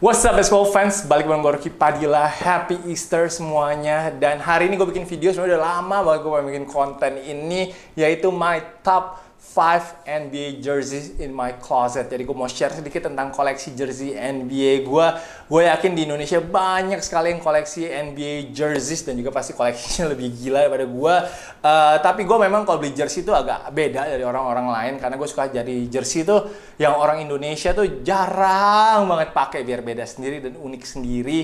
What's up baseball fans, balik bareng gue Rocky Padilla, Happy Easter semuanya Dan hari ini gue bikin video, sebenernya udah lama banget gue bikin konten ini Yaitu my top five NBA jerseys in my closet. Jadi gue mau share sedikit tentang koleksi jersey NBA gue. Gue yakin di Indonesia banyak sekali yang koleksi NBA jerseys dan juga pasti koleksinya lebih gila daripada gue. Uh, tapi gue memang kalau beli jersey itu agak beda dari orang-orang lain karena gue suka jadi jersey itu yang orang Indonesia tuh jarang banget pakai biar beda sendiri dan unik sendiri.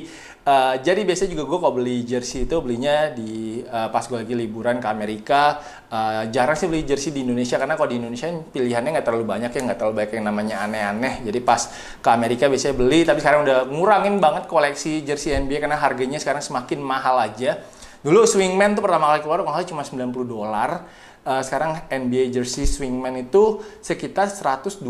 Uh, jadi biasanya juga gue kalau beli jersey itu belinya di uh, pas gue lagi liburan ke Amerika. Uh, jarang sih beli jersey di Indonesia karena kalau di Indonesia pilihannya nggak terlalu banyak ya nggak terlalu banyak yang namanya aneh-aneh. Jadi pas ke Amerika biasanya beli tapi sekarang udah ngurangin banget koleksi jersey NBA karena harganya sekarang semakin mahal aja. Dulu Swingman tuh pertama kali keluar kalau cuma 90 dolar uh, sekarang NBA jersey swingman itu sekitar 129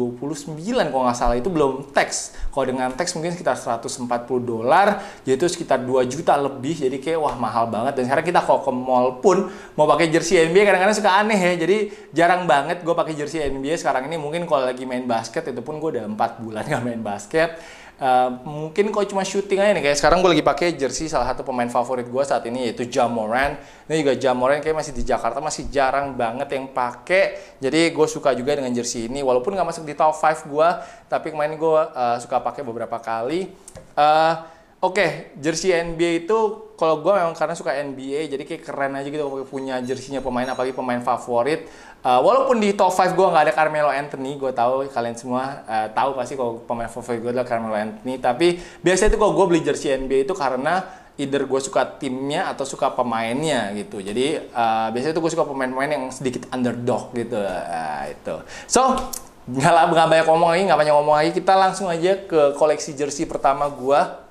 kalau nggak salah itu belum tax. Kalau dengan tax mungkin sekitar 140 dolar, jadi itu sekitar 2 juta lebih. Jadi kayak wah mahal banget. Dan sekarang kita kalau ke mall pun mau pakai jersey NBA kadang-kadang suka aneh ya. Jadi jarang banget gue pakai jersey NBA sekarang ini mungkin kalau lagi main basket itu pun gue udah 4 bulan nggak main basket Uh, mungkin kalau cuma syuting aja nih kayak sekarang gue lagi pakai jersey salah satu pemain favorit gue saat ini yaitu Jamoran ini juga Jamoran kayak masih di Jakarta masih jarang banget yang pakai jadi gue suka juga dengan jersey ini walaupun nggak masuk di top 5 gue tapi kemarin gue uh, suka pakai beberapa kali uh, oke okay, jersey NBA itu kalau gue memang karena suka NBA jadi kayak keren aja gitu punya jersinya pemain apalagi pemain favorit uh, walaupun di top 5 gue nggak ada Carmelo Anthony gue tahu kalian semua uh, tahu pasti kalau pemain favorit gue adalah Carmelo Anthony tapi biasanya itu kalau gue beli jersey NBA itu karena either gue suka timnya atau suka pemainnya gitu jadi uh, biasanya itu gue suka pemain-pemain yang sedikit underdog gitu uh, itu so nggak banyak ngomong lagi nggak banyak ngomong lagi kita langsung aja ke koleksi jersey pertama gue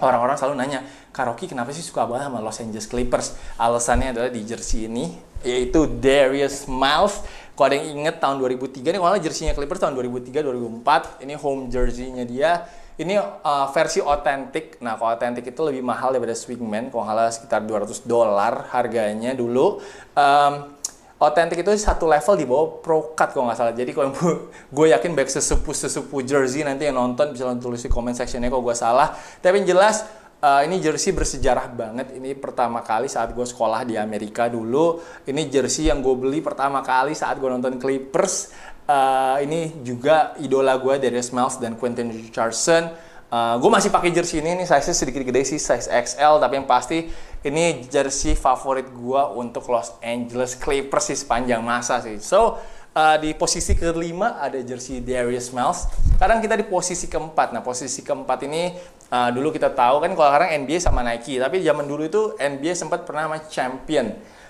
orang-orang selalu nanya, Rocky kenapa sih suka banget sama Los Angeles Clippers? Alasannya adalah di jersey ini, yaitu Darius Miles. Kalau ada yang inget tahun 2003, ini kalau jersinya Clippers tahun 2003-2004, ini home jersey-nya dia. Ini uh, versi otentik. Nah, kalau otentik itu lebih mahal daripada Swingman. Kalau nggak sekitar 200 dolar harganya dulu. Um, Authentic itu satu level di bawah Pro Cut kalau nggak salah. Jadi kalau gue yakin baik sesepu sesepu jersey nanti yang nonton bisa tulis di comment sectionnya kalau gue salah. Tapi yang jelas uh, ini jersey bersejarah banget. Ini pertama kali saat gue sekolah di Amerika dulu. Ini jersey yang gue beli pertama kali saat gue nonton Clippers. Uh, ini juga idola gue dari Smiles dan Quentin Richardson. Uh, eh, gue masih pakai jersey ini, ini size sedikit gede sih, size XL, tapi yang pasti ini jersey favorit gue untuk Los Angeles Clippers sih sepanjang masa sih. So, uh, di posisi kelima ada jersey Darius Miles. Sekarang kita di posisi keempat. Nah, posisi keempat ini uh, dulu kita tahu kan kalau sekarang NBA sama Nike, tapi zaman dulu itu NBA sempat pernah sama Champion.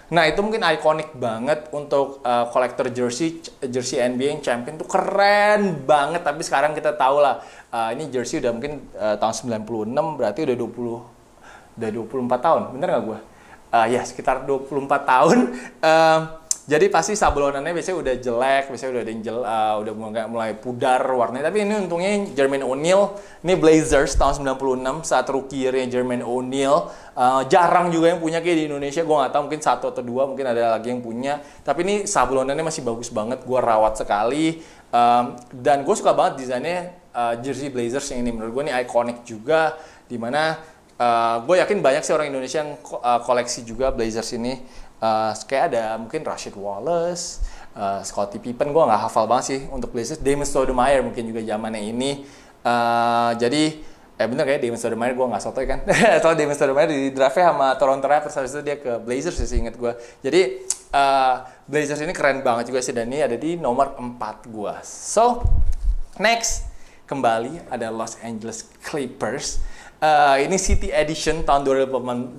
Nah itu mungkin ikonik banget untuk uh, kolektor jersey jersey NBA yang champion tuh keren banget tapi sekarang kita tahu lah uh, ini jersey udah mungkin uh, tahun 96 berarti udah 20 udah 24 tahun bener nggak gue? Uh, ya sekitar 24 tahun uh, jadi pasti sablonannya biasanya udah jelek, biasanya udah ada uh, udah mulai, mulai pudar warnanya. Tapi ini untungnya Jermaine O'Neal, ini Blazers tahun 96 saat rookie year Jermaine O'Neal. Uh, jarang juga yang punya kayak di Indonesia, gue gak tau mungkin satu atau dua mungkin ada lagi yang punya. Tapi ini sablonannya masih bagus banget, gue rawat sekali. Um, dan gue suka banget desainnya uh, jersey Blazers yang ini menurut gue ini ikonik juga, dimana Uh, gue yakin banyak sih orang Indonesia yang ko uh, koleksi juga Blazers ini uh, kayak ada mungkin Rashid Wallace, uh, Scottie Pippen, gue nggak hafal banget sih untuk Blazers, Damon Stoudemire mungkin juga zamannya ini. Uh, jadi eh bener kayak Damon Stoudemire gue nggak soto kan soalnya Damon Stoudemire di draftnya sama Toronto Raptors habis itu dia ke Blazers sih inget gue jadi uh, Blazers ini keren banget juga sih dan ini ada di nomor 4 gue so next kembali ada Los Angeles Clippers. Uh, ini City Edition tahun 2018.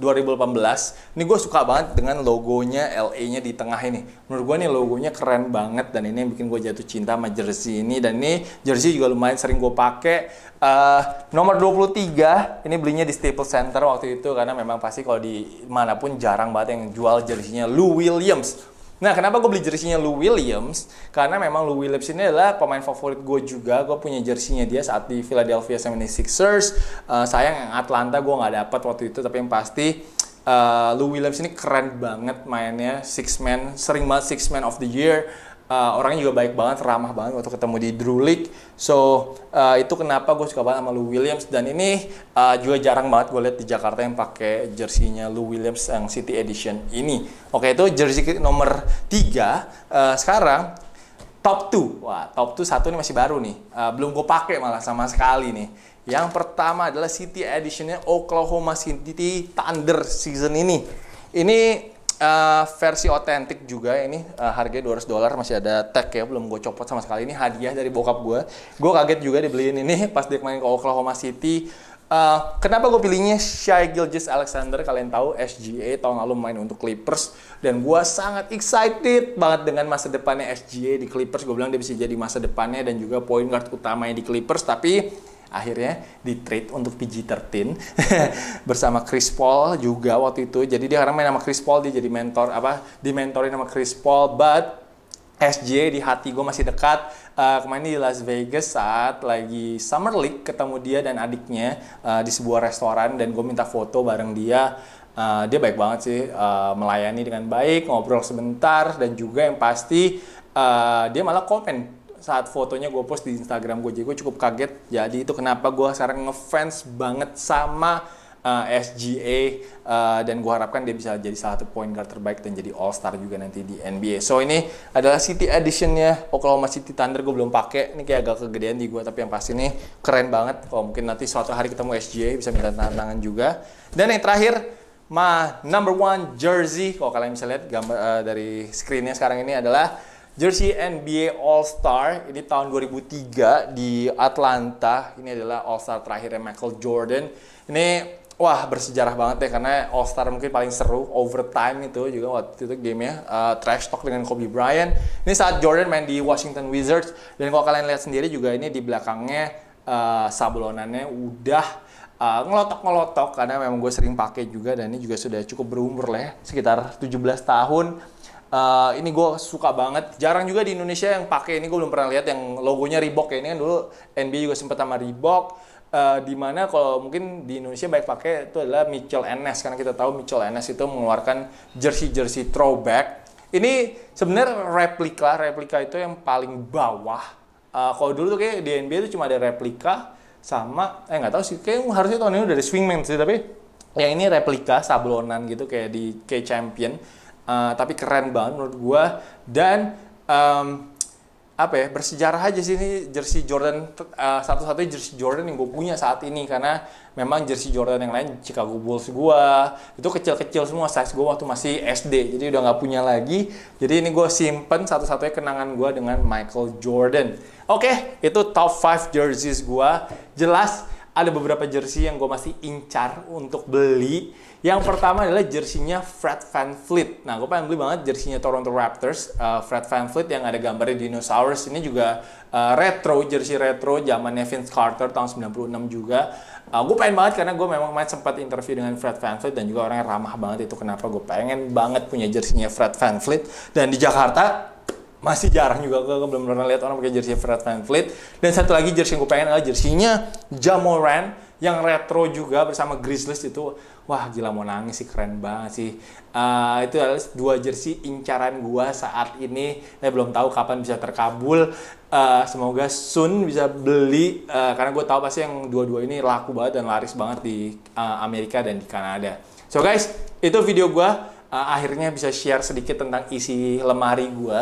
Ini gue suka banget dengan logonya LA-nya di tengah ini. Menurut gue nih logonya keren banget dan ini yang bikin gue jatuh cinta sama jersey ini. Dan ini jersey juga lumayan sering gue pakai. Uh, eh, nomor 23 ini belinya di Staples Center waktu itu karena memang pasti kalau di manapun jarang banget yang jual jerseynya Lou Williams Nah, kenapa gue beli jersinya Lou Williams? Karena memang Lou Williams ini adalah pemain favorit gue juga. Gue punya jersinya dia saat di Philadelphia 76ers. Uh, sayang yang Atlanta gue nggak dapat waktu itu, tapi yang pasti uh, Lou Williams ini keren banget mainnya. Six man, sering banget six man of the year uh, orangnya juga baik banget, ramah banget waktu ketemu di Drew League. So uh, itu kenapa gue suka banget sama Lou Williams dan ini uh, juga jarang banget gue lihat di Jakarta yang pakai jersinya Lou Williams yang City Edition ini. Oke itu jersey nomor 3 uh, sekarang top 2. Wah, top 2 satu ini masih baru nih. Uh, belum gue pakai malah sama sekali nih. Yang pertama adalah City Edition-nya Oklahoma City Thunder season ini. Ini uh, versi otentik juga ini uh, harganya 200 dolar masih ada tag ya belum gue copot sama sekali ini hadiah dari bokap gue gue kaget juga dibeliin ini pas dia main ke Oklahoma City Uh, kenapa gue pilihnya Shai Gilgis Alexander? Kalian tahu SGA tahun lalu main untuk Clippers dan gue sangat excited banget dengan masa depannya SGA di Clippers. Gue bilang dia bisa jadi masa depannya dan juga point guard utamanya di Clippers. Tapi akhirnya di trade untuk PG-13 bersama Chris Paul juga waktu itu jadi dia sekarang main sama Chris Paul dia jadi mentor apa dimentorin sama Chris Paul but SJ di hati gue masih dekat uh, kemarin di Las Vegas saat lagi Summer League ketemu dia dan adiknya uh, di sebuah restoran dan gue minta foto bareng dia uh, dia baik banget sih uh, melayani dengan baik ngobrol sebentar dan juga yang pasti uh, dia malah komen saat fotonya gue post di Instagram gue jadi gue cukup kaget jadi itu kenapa gue sekarang ngefans banget sama uh, eh, SGA uh, eh, dan gue harapkan dia bisa jadi salah satu point guard terbaik dan jadi all star juga nanti di NBA. So ini adalah City Editionnya Oklahoma City Thunder gue belum pakai ini kayak agak kegedean di gue tapi yang pasti ini keren banget. Kalau mungkin nanti suatu hari ketemu SGA bisa minta tantangan juga. Dan yang terakhir my number one jersey kalau kalian bisa lihat gambar uh, dari screennya sekarang ini adalah Jersey NBA All-Star ini tahun 2003 di Atlanta. Ini adalah All-Star terakhirnya Michael Jordan. Ini wah bersejarah banget ya karena All-Star mungkin paling seru overtime itu juga waktu itu ya uh, trash talk dengan Kobe Bryant. Ini saat Jordan main di Washington Wizards dan kalau kalian lihat sendiri juga ini di belakangnya uh, sablonannya udah uh, ngelotok-ngelotok karena memang gue sering pakai juga dan ini juga sudah cukup berumur lah ya, sekitar 17 tahun Uh, ini gue suka banget. Jarang juga di Indonesia yang pakai ini gue belum pernah lihat yang logonya Reebok ya. Ini kan dulu NBA juga sempat sama Reebok. Uh, eh, dimana kalau mungkin di Indonesia baik pakai itu adalah Mitchell Enes karena kita tahu Mitchell Enes itu mengeluarkan jersey jersey throwback. Ini sebenarnya replika replika itu yang paling bawah. Uh, kalau dulu tuh kayak di NBA itu cuma ada replika sama eh nggak tahu sih kayak harusnya tahun ini udah ada swingman sih tapi yang ini replika sablonan gitu kayak di kayak champion Eh, tapi keren banget menurut gue dan um, apa ya bersejarah aja sih ini jersey Jordan uh, satu-satunya jersey Jordan yang gue punya saat ini karena memang jersey Jordan yang lain Chicago Bulls gue itu kecil-kecil semua size gue waktu masih SD jadi udah nggak punya lagi jadi ini gue simpen satu-satunya kenangan gue dengan Michael Jordan oke okay, itu top 5 jerseys gue jelas ada beberapa jersey yang gue masih incar untuk beli. Yang pertama adalah jersinya Fred Van Fleet. Nah, gue pengen beli banget jersinya Toronto Raptors. Uh, Fred Van Fleet yang ada gambarnya dinosaurus. Ini juga uh, retro, jersey retro zamannya Vince Carter tahun 96 juga. Uh, eh, gue pengen banget karena gue memang main sempat interview dengan Fred Van Fleet dan juga orangnya ramah banget. Itu kenapa gue pengen banget punya jersinya Fred Van Fleet. Dan di Jakarta, masih jarang juga gue belum pernah lihat orang pakai jersey Fred Fleet. dan satu lagi jersey yang gue pengen adalah jersinya Jamoran yang retro juga bersama Grizzlies itu wah gila mau nangis sih keren banget sih uh, itu adalah dua jersey incaran gue saat ini saya belum tahu kapan bisa terkabul uh, semoga soon bisa beli uh, karena gue tahu pasti yang dua-dua ini laku banget dan laris banget di uh, Amerika dan di Kanada so guys itu video gue uh, akhirnya bisa share sedikit tentang isi lemari gue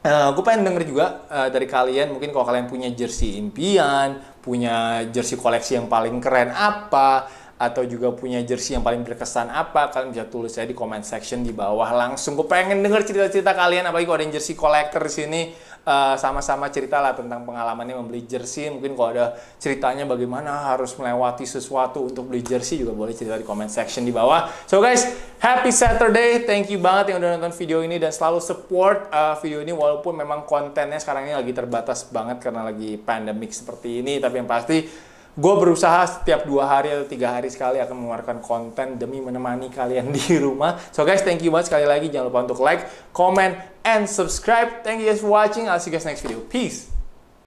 Uh, eh, gue pengen denger juga uh, dari kalian, mungkin kalau kalian punya jersey impian, punya jersey koleksi yang paling keren apa, atau juga punya jersey yang paling berkesan apa, kalian bisa tulis di comment section di bawah langsung. Gue pengen denger cerita-cerita kalian, apalagi kalau ada yang jersey kolektor di sini. Eh, sama-sama uh, cerita lah tentang pengalamannya membeli jersey. Mungkin kalau ada ceritanya bagaimana harus melewati sesuatu untuk beli jersey juga boleh cerita di comment section di bawah. So guys, happy Saturday. Thank you banget yang udah nonton video ini dan selalu support uh, video ini walaupun memang kontennya sekarang ini lagi terbatas banget karena lagi pandemik seperti ini. Tapi yang pasti gue berusaha setiap dua hari atau tiga hari sekali akan mengeluarkan konten demi menemani kalian di rumah. So guys, thank you banget sekali lagi. Jangan lupa untuk like, comment, and subscribe. Thank you guys for watching. I'll see you guys next video. Peace.